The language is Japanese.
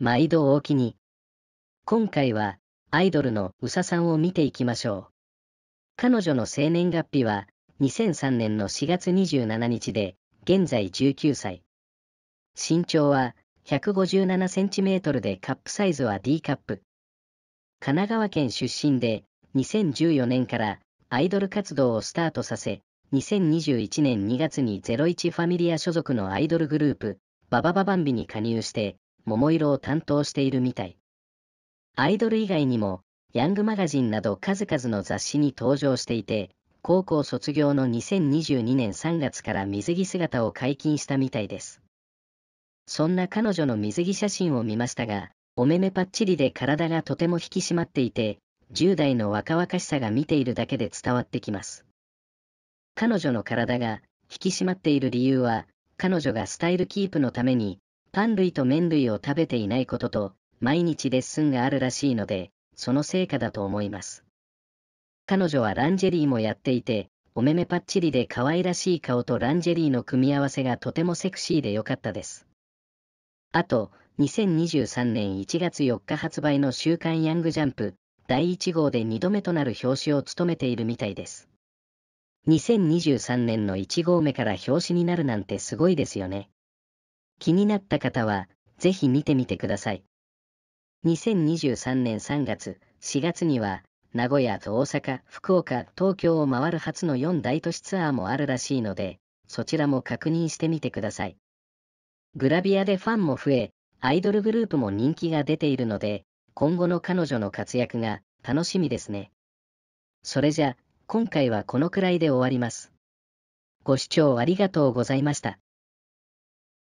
毎度おおきに。今回は、アイドルのうささんを見ていきましょう。彼女の生年月日は、2003年の4月27日で、現在19歳。身長は、157センチメートルでカップサイズは D カップ。神奈川県出身で、2014年からアイドル活動をスタートさせ、2021年2月に01ファミリア所属のアイドルグループ、ババババンビに加入して、桃色を担当しているみたい。アイドル以外にも、ヤングマガジンなど数々の雑誌に登場していて、高校卒業の2022年3月から水着姿を解禁したみたいです。そんな彼女の水着写真を見ましたが、お目目ぱっちりで体がとても引き締まっていて、10代の若々しさが見ているだけで伝わってきます。彼女の体が引き締まっている理由は、彼女がスタイルキープのためにパン類と麺類を食べていないことと、毎日レッスンがあるらしいので、その成果だと思います。彼女はランジェリーもやっていて、お目目パッチリで可愛らしい顔とランジェリーの組み合わせがとてもセクシーで良かったです。あと、2023年1月4日発売の週刊ヤングジャンプ第1号で2度目となる表紙を務めているみたいです。2023年の1号目から表紙になるなんてすごいですよね。気になった方は、ぜひ見てみてください。2023年3月、4月には、名古屋と大阪、福岡、東京を回る初の4大都市ツアーもあるらしいので、そちらも確認してみてください。グラビアでファンも増え、アイドルグループも人気が出ているので、今後の彼女の活躍が楽しみですね。それじゃ、今回はこのくらいで終わります。ご視聴ありがとうございました。